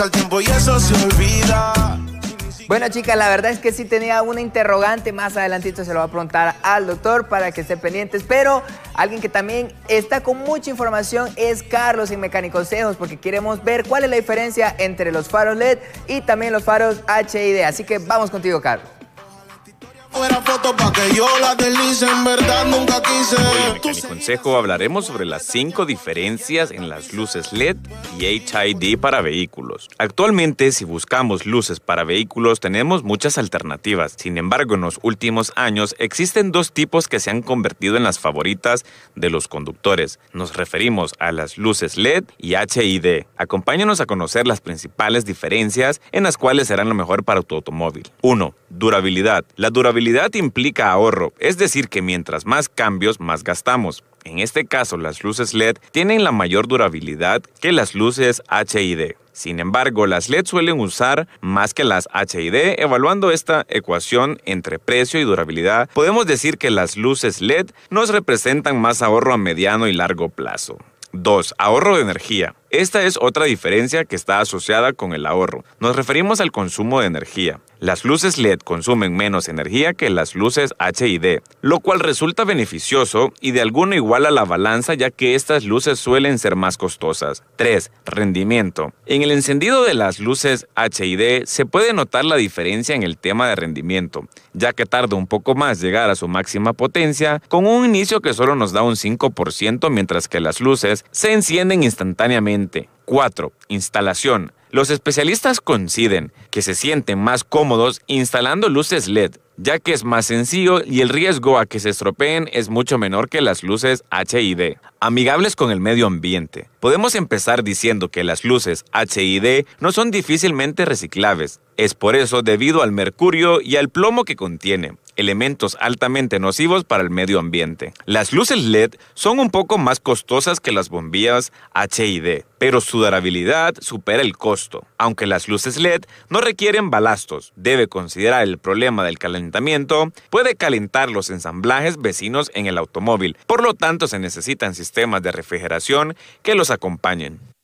Al tiempo y eso se olvida. Bueno, chicas, la verdad es que sí tenía una interrogante. Más adelantito se lo va a preguntar al doctor para que esté pendientes. Pero alguien que también está con mucha información es Carlos en consejos porque queremos ver cuál es la diferencia entre los faros LED y también los faros HID. Así que vamos contigo, Carlos en verdad en mi consejo hablaremos sobre las cinco diferencias en las luces LED y HID para vehículos. Actualmente, si buscamos luces para vehículos, tenemos muchas alternativas. Sin embargo, en los últimos años existen dos tipos que se han convertido en las favoritas de los conductores. Nos referimos a las luces LED y HID. Acompáñanos a conocer las principales diferencias en las cuales serán lo mejor para tu automóvil. 1. Durabilidad. La durabilidad implica ahorro, es decir, que mientras más cambios, más gastamos. En este caso, las luces LED tienen la mayor durabilidad que las luces HID. Sin embargo, las LED suelen usar más que las HID. Evaluando esta ecuación entre precio y durabilidad, podemos decir que las luces LED nos representan más ahorro a mediano y largo plazo. 2. Ahorro de energía. Esta es otra diferencia que está asociada con el ahorro. Nos referimos al consumo de energía. Las luces LED consumen menos energía que las luces HID, lo cual resulta beneficioso y de alguna a la balanza ya que estas luces suelen ser más costosas. 3. Rendimiento. En el encendido de las luces HID se puede notar la diferencia en el tema de rendimiento, ya que tarda un poco más llegar a su máxima potencia con un inicio que solo nos da un 5% mientras que las luces se encienden instantáneamente 4. Instalación. Los especialistas coinciden que se sienten más cómodos instalando luces LED ya que es más sencillo y el riesgo a que se estropeen es mucho menor que las luces HID, amigables con el medio ambiente. Podemos empezar diciendo que las luces HID no son difícilmente reciclables, es por eso debido al mercurio y al plomo que contiene, elementos altamente nocivos para el medio ambiente. Las luces LED son un poco más costosas que las bombillas HID, pero su durabilidad supera el costo. Aunque las luces LED no requieren balastos, debe considerar el problema del calentamiento puede calentar los ensamblajes vecinos en el automóvil. Por lo tanto, se necesitan sistemas de refrigeración que los acompañen.